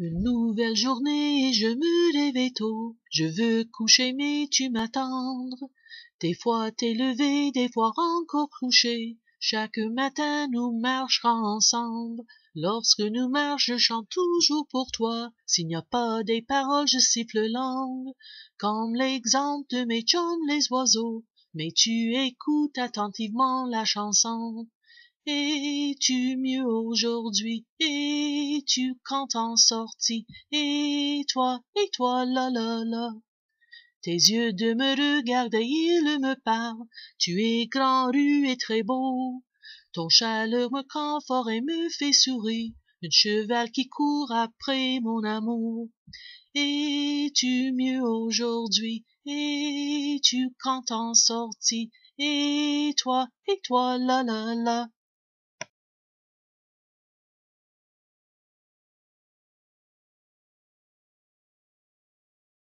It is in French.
Une nouvelle journée, je me lève tôt. Je veux coucher, mais tu m'attendre. Des fois t'es levé, des fois encore couché. Chaque matin nous marcherons ensemble. Lorsque nous marchons, je chante toujours pour toi. S'il n'y a pas des paroles, je siffle langue. Comme l'exemple de mes chums, les oiseaux. Mais tu écoutes attentivement la chanson. Et tu mieux aujourd'hui? tu quand t'en sortis Et toi, et toi, la la la. Tes yeux de me regardent, ils me parlent, tu es grand, rue et très beau. Ton chaleur me conforte et me fait sourire, une cheval qui court après mon amour. Es-tu mieux aujourd'hui? et tu quand t'en sortis? Et toi, et toi, la la la.